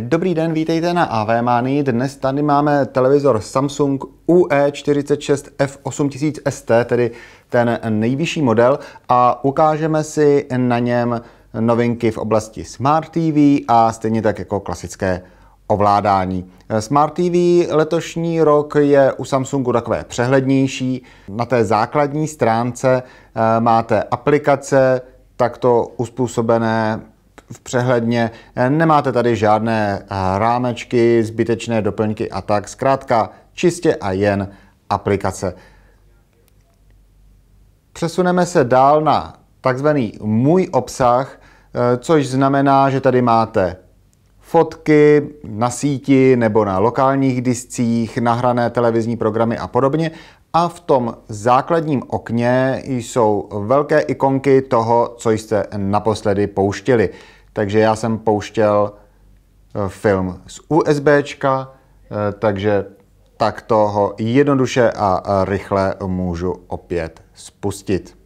Dobrý den, vítejte na AV Mani. Dnes tady máme televizor Samsung UE46 F8000ST, tedy ten nejvyšší model a ukážeme si na něm novinky v oblasti Smart TV a stejně tak jako klasické ovládání. Smart TV letošní rok je u Samsungu takové přehlednější. Na té základní stránce eh, máte aplikace, takto uspůsobené v přehledně, nemáte tady žádné eh, rámečky, zbytečné doplňky a tak. Zkrátka čistě a jen aplikace. Přesuneme se dál na takzvaný můj obsah, eh, což znamená, že tady máte fotky na síti nebo na lokálních discích, nahrané televizní programy a podobně. A v tom základním okně jsou velké ikonky toho, co jste naposledy pouštili takže já jsem pouštěl eh, film z USBčka, eh, takže tak toho jednoduše a rychle můžu opět spustit.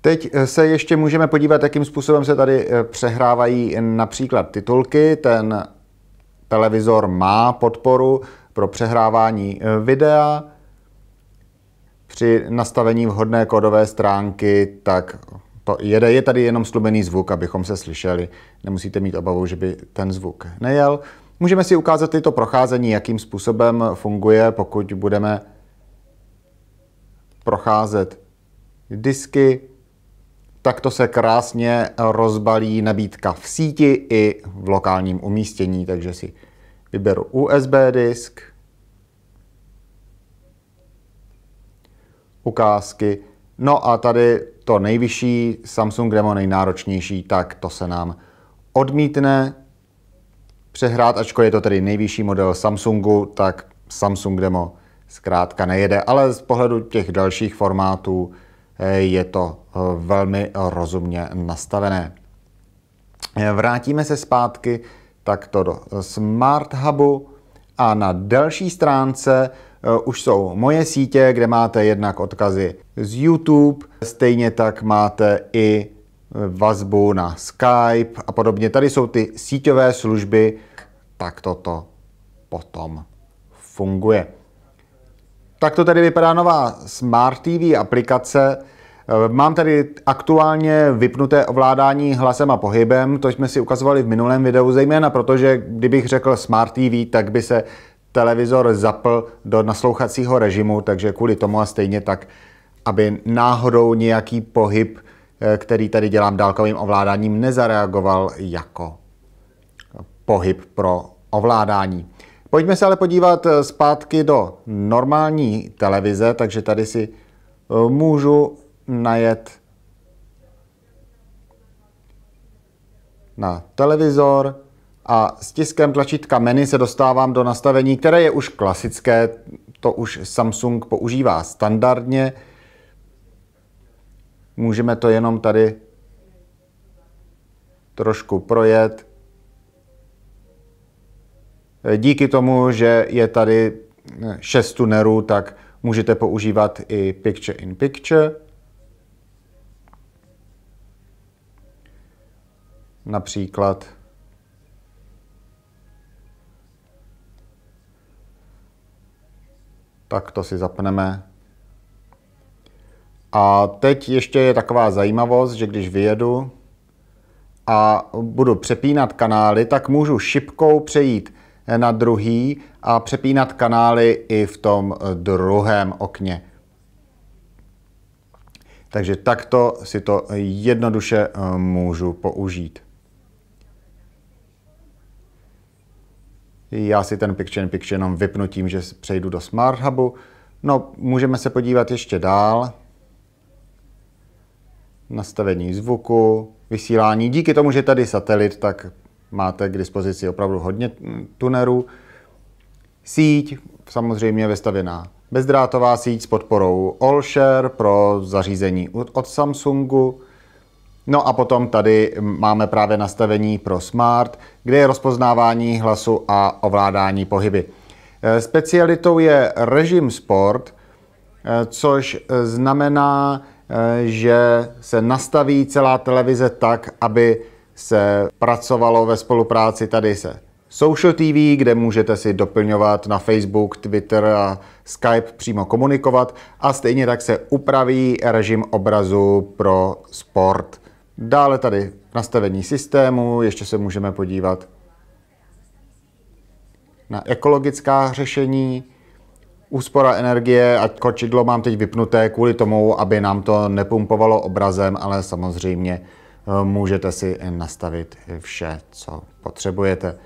Teď eh, se ještě můžeme podívat, jakým způsobem se tady přehrávají například titulky. Ten televizor má podporu pro přehrávání videa. Při nastavení vhodné kódové stránky tak jede, je tady jenom slubený zvuk, abychom se slyšeli. Nemusíte mít obavu, že by ten zvuk nejel. Můžeme si ukázat tyto procházení, jakým způsobem funguje, pokud budeme procházet disky, tak to se krásně rozbalí nabídka v síti i v lokálním umístění, takže si vyberu USB disk, ukázky, No a tady to nejvyšší, Samsung demo nejnáročnější, tak to se nám odmítne přehrát, ačkoliv je to tedy nejvyšší model Samsungu, tak Samsung demo zkrátka nejede, ale z pohledu těch dalších formátů eh, je to eh, velmi rozumně nastavené. Eh, vrátíme se zpátky takto do Smart Hubu a na další stránce Eh, už jsou moje sítě, kde máte jednak odkazy z YouTube, stejně tak máte i eh, vazbu na Skype a podobně. Tady jsou ty síťové služby, tak toto potom funguje. Tak to tady vypadá nová Smart TV aplikace. Eh, mám tady aktuálně vypnuté ovládání hlasem a pohybem, to jsme si ukazovali v minulém videu, zejména protože kdybych řekl Smart TV, tak by se televizor zapl do naslouchacího režimu, takže kvůli tomu a stejně tak, aby náhodou nějaký pohyb, eh, který tady dělám dálkovým ovládáním, nezareagoval jako pohyb pro ovládání. Pojďme se ale podívat eh, zpátky do normální televize, takže tady si eh, můžu najet na televizor, a stiskem tlačítka menu se dostávám do nastavení, které je už klasické, to už Samsung používá standardně. Můžeme to jenom tady trošku projet. Díky tomu, že je tady 6 tunerů, tak můžete používat i Picture in Picture. Například tak to si zapneme. A teď ještě je taková zajímavost, že když vyjedu a budu přepínat kanály, tak můžu šipkou přejít na druhý a přepínat kanály i v tom druhém okně. Takže takto si to jednoduše eh, můžu použít. Já si ten picture in picture jenom vypnu tím, že přejdu do Smart Hubu. No, můžeme se podívat ještě dál. Nastavení zvuku, vysílání. Díky tomu, že tady satelit, tak máte k dispozici opravdu hodně mm, tunerů. Síť, samozřejmě vystavená bezdrátová síť s podporou AllShare pro zařízení od Samsungu. No a potom tady máme právě nastavení pro Smart, kde je rozpoznávání hlasu a ovládání pohyby. Eh, specialitou je režim Sport, eh, což znamená, eh, že se nastaví celá televize tak, aby se pracovalo ve spolupráci tady se Social TV, kde můžete si doplňovat na Facebook, Twitter a Skype přímo komunikovat a stejně tak se upraví režim obrazu pro sport. Dále tady nastavení systému, ještě se můžeme podívat na ekologická řešení, úspora energie a kočidlo mám teď vypnuté kvůli tomu, aby nám to nepumpovalo obrazem, ale samozřejmě eh, můžete si nastavit vše, co potřebujete.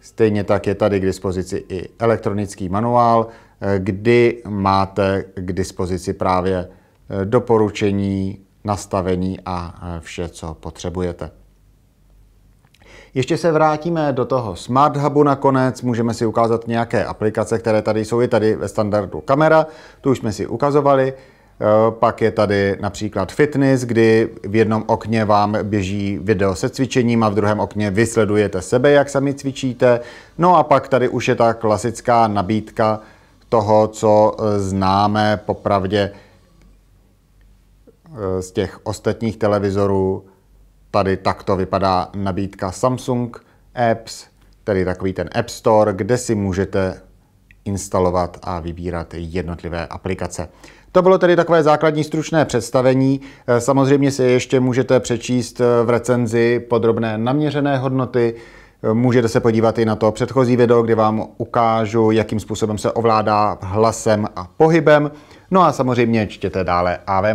Stejně tak je tady k dispozici i elektronický manuál, eh, kdy máte k dispozici právě eh, doporučení nastavení a e, vše, co potřebujete. Ještě se vrátíme do toho Smart Hubu nakonec. Můžeme si ukázat nějaké aplikace, které tady jsou. Je tady ve standardu kamera, tu už jsme si ukazovali. E, pak je tady například fitness, kdy v jednom okně vám běží video se cvičením a v druhém okně vysledujete sebe, jak sami cvičíte. No a pak tady už je ta klasická nabídka toho, co e, známe popravdě z těch ostatních televizorů tady takto vypadá nabídka Samsung Apps, tedy takový ten App Store, kde si můžete instalovat a vybírat jednotlivé aplikace. To bylo tedy takové základní stručné představení. Eh, samozřejmě si ještě můžete přečíst eh, v recenzi podrobné naměřené hodnoty. Eh, můžete se podívat i na to předchozí video, kde vám ukážu, jakým způsobem se ovládá hlasem a pohybem. No a samozřejmě čtěte dále AV